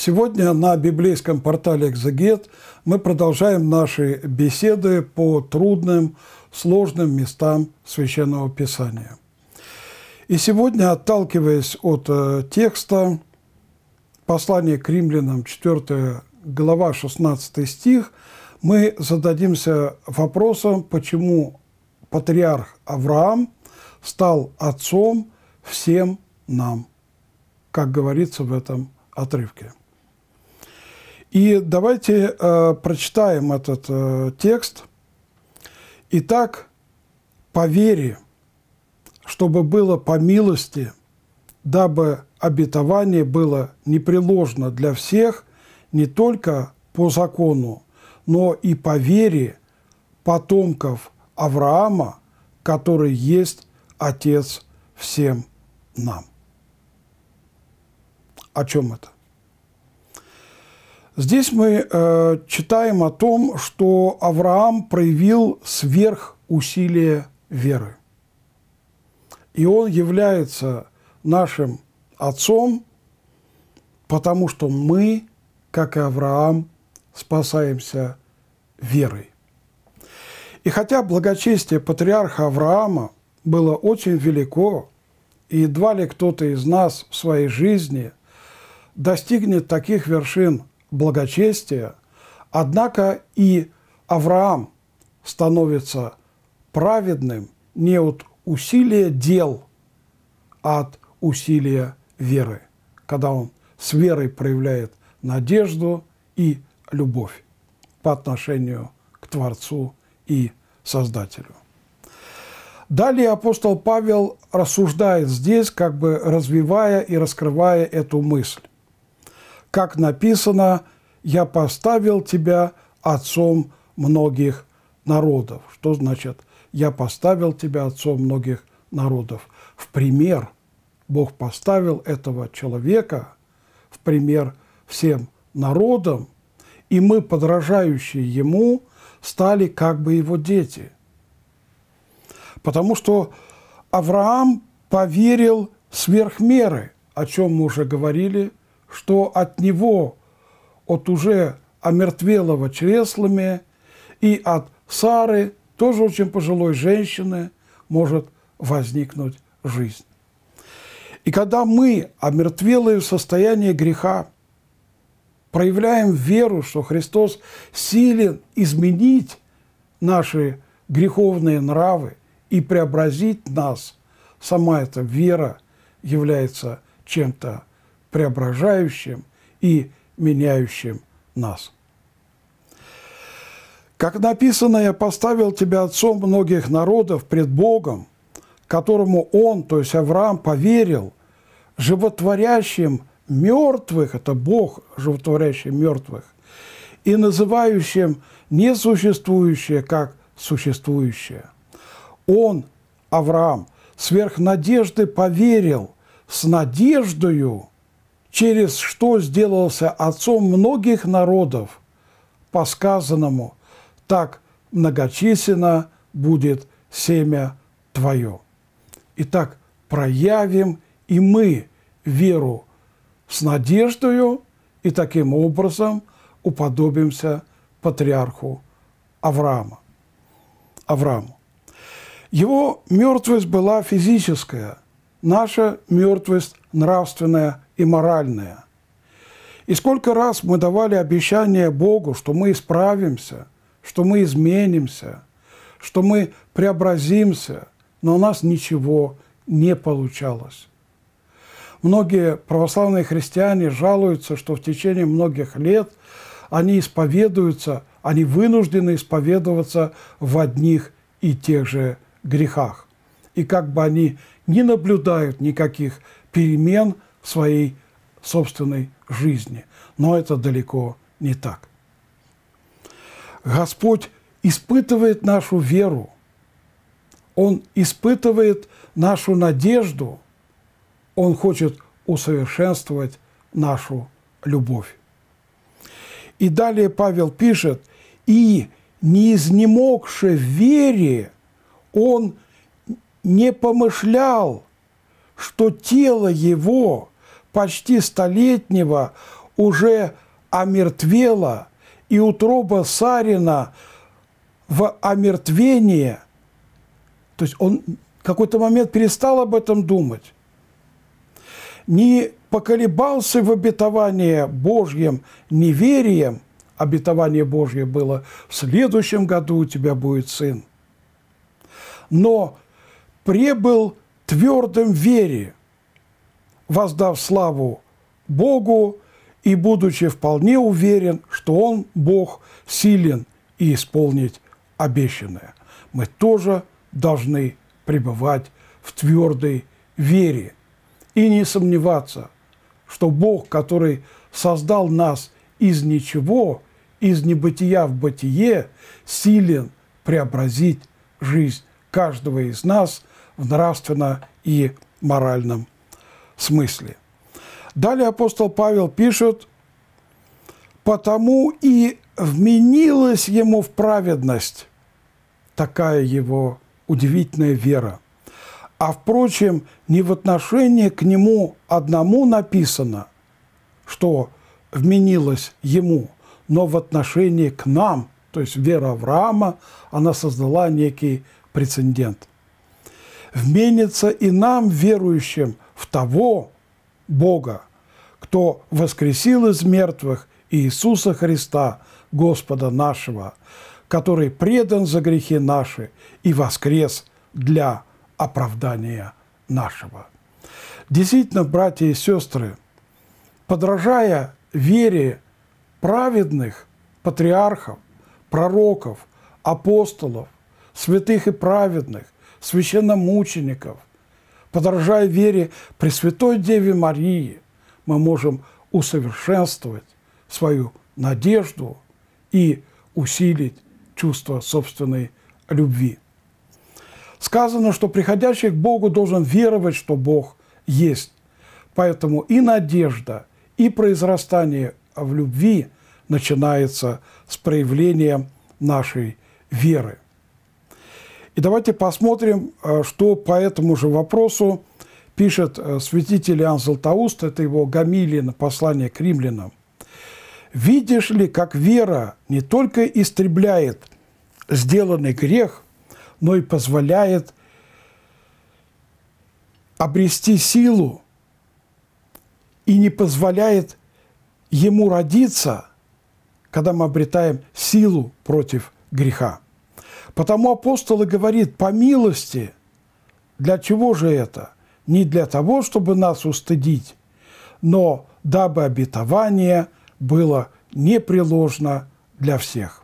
Сегодня на библейском портале «Экзегет» мы продолжаем наши беседы по трудным, сложным местам Священного Писания. И сегодня, отталкиваясь от э, текста, Послания к римлянам, 4 глава, 16 стих, мы зададимся вопросом, почему патриарх Авраам стал отцом всем нам, как говорится в этом отрывке. И давайте э, прочитаем этот э, текст. Итак, по вере, чтобы было по милости, дабы обетование было непреложно для всех, не только по закону, но и по вере потомков Авраама, который есть Отец всем нам. О чем это? Здесь мы э, читаем о том, что Авраам проявил сверхусилие веры. И он является нашим отцом, потому что мы, как и Авраам, спасаемся верой. И хотя благочестие патриарха Авраама было очень велико, и едва ли кто-то из нас в своей жизни достигнет таких вершин – благочестия, однако и Авраам становится праведным не от усилия дел, а от усилия веры, когда он с верой проявляет надежду и любовь по отношению к Творцу и Создателю. Далее апостол Павел рассуждает здесь, как бы развивая и раскрывая эту мысль как написано, «Я поставил тебя отцом многих народов». Что значит «Я поставил тебя отцом многих народов»? В пример Бог поставил этого человека, в пример всем народам, и мы, подражающие ему, стали как бы его дети. Потому что Авраам поверил сверх меры, о чем мы уже говорили что от него, от уже омертвелого чреслами и от Сары, тоже очень пожилой женщины, может возникнуть жизнь. И когда мы, омертвелые в состоянии греха, проявляем веру, что Христос силен изменить наши греховные нравы и преобразить нас, сама эта вера является чем-то преображающим и меняющим нас. Как написано, я поставил тебя отцом многих народов пред Богом, которому он, то есть Авраам, поверил, животворящим мертвых, это Бог, животворящий мертвых, и называющим несуществующее как существующее. Он, Авраам, сверх надежды поверил с надеждою через что сделался отцом многих народов, по сказанному «так многочисленно будет семя твое». Итак, проявим и мы веру с надеждою и таким образом уподобимся патриарху Авраама. Аврааму. Его мертвость была физическая, наша мертвость нравственное и моральное. И сколько раз мы давали обещание Богу, что мы исправимся, что мы изменимся, что мы преобразимся, но у нас ничего не получалось. Многие православные христиане жалуются, что в течение многих лет они исповедуются, они вынуждены исповедоваться в одних и тех же грехах. И как бы они не наблюдают никаких перемен в своей собственной жизни. Но это далеко не так. Господь испытывает нашу веру, Он испытывает нашу надежду, Он хочет усовершенствовать нашу любовь. И далее Павел пишет, и не изнемогши в вере, он не помышлял что тело его, почти столетнего, уже омертвело, и утроба Сарина в омертвении, то есть он в какой-то момент перестал об этом думать, не поколебался в обетовании Божьем неверием, обетование Божье было в следующем году у тебя будет сын, но прибыл твердым вере, воздав славу Богу и будучи вполне уверен, что Он, Бог, силен и исполнить обещанное. Мы тоже должны пребывать в твердой вере и не сомневаться, что Бог, который создал нас из ничего, из небытия в бытие, силен преобразить жизнь каждого из нас – в нравственно и моральном смысле. Далее апостол Павел пишет, «Потому и вменилась ему в праведность такая его удивительная вера. А, впрочем, не в отношении к нему одному написано, что вменилось ему, но в отношении к нам, то есть вера Авраама, она создала некий прецедент – вменится и нам, верующим, в того Бога, кто воскресил из мертвых Иисуса Христа, Господа нашего, который предан за грехи наши и воскрес для оправдания нашего. Действительно, братья и сестры, подражая вере праведных патриархов, пророков, апостолов, святых и праведных, священномучеников, подражая вере Пресвятой Деве Марии, мы можем усовершенствовать свою надежду и усилить чувство собственной любви. Сказано, что приходящий к Богу должен веровать, что Бог есть. Поэтому и надежда, и произрастание в любви начинается с проявления нашей веры. И давайте посмотрим, э, что по этому же вопросу пишет э, святитель Иоанн Златоуст, это его Гамилина, послание к римлянам. «Видишь ли, как вера не только истребляет сделанный грех, но и позволяет обрести силу и не позволяет ему родиться, когда мы обретаем силу против греха». Потому апостол и говорит, по милости, для чего же это? Не для того, чтобы нас устыдить, но дабы обетование было непреложно для всех.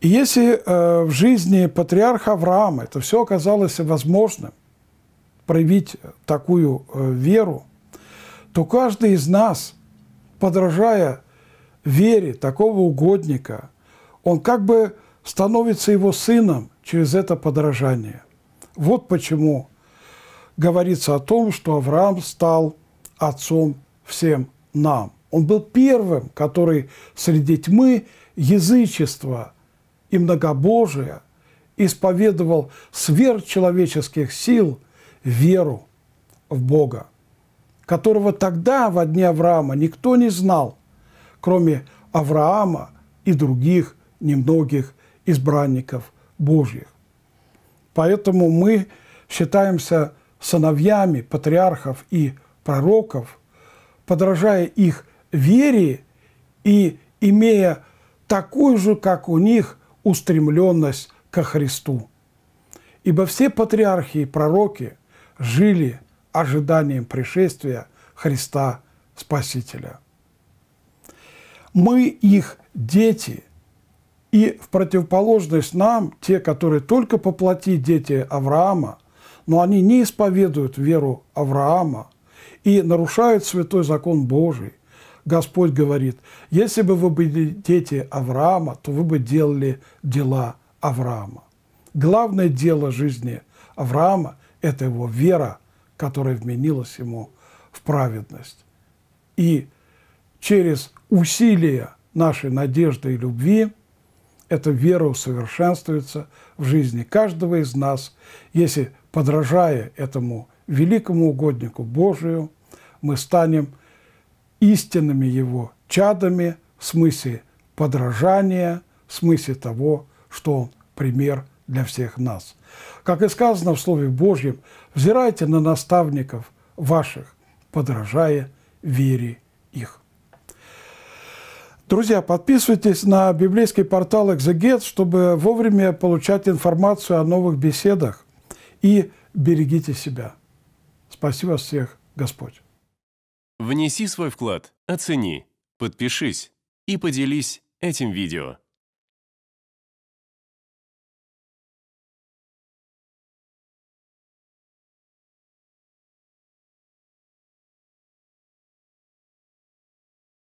И если э, в жизни патриарха Авраама это все оказалось возможным, проявить э, такую э, веру, то каждый из нас, подражая вере такого угодника, он как бы становится его сыном через это подражание. Вот почему говорится о том, что Авраам стал отцом всем нам. Он был первым, который среди тьмы язычества и многобожия исповедовал сверхчеловеческих сил веру в Бога, которого тогда в дне Авраама никто не знал, кроме Авраама и других немногих избранников Божьих. Поэтому мы считаемся сыновьями патриархов и пророков, подражая их вере и имея такую же, как у них, устремленность ко Христу. Ибо все патриархи и пророки жили ожиданием пришествия Христа Спасителя. Мы их дети – и в противоположность нам, те, которые только по плоти дети Авраама, но они не исповедуют веру Авраама и нарушают святой закон Божий, Господь говорит, если бы вы были дети Авраама, то вы бы делали дела Авраама. Главное дело жизни Авраама – это его вера, которая вменилась ему в праведность. И через усилия нашей надежды и любви – эта вера усовершенствуется в жизни каждого из нас, если, подражая этому великому угоднику Божию, мы станем истинными его чадами в смысле подражания, в смысле того, что он пример для всех нас. Как и сказано в Слове Божьем, взирайте на наставников ваших, подражая вере их. Друзья, подписывайтесь на библейский портал «Экзегет», чтобы вовремя получать информацию о новых беседах. И берегите себя. Спасибо всех, Господь. Внеси свой вклад, оцени, подпишись и поделись этим видео.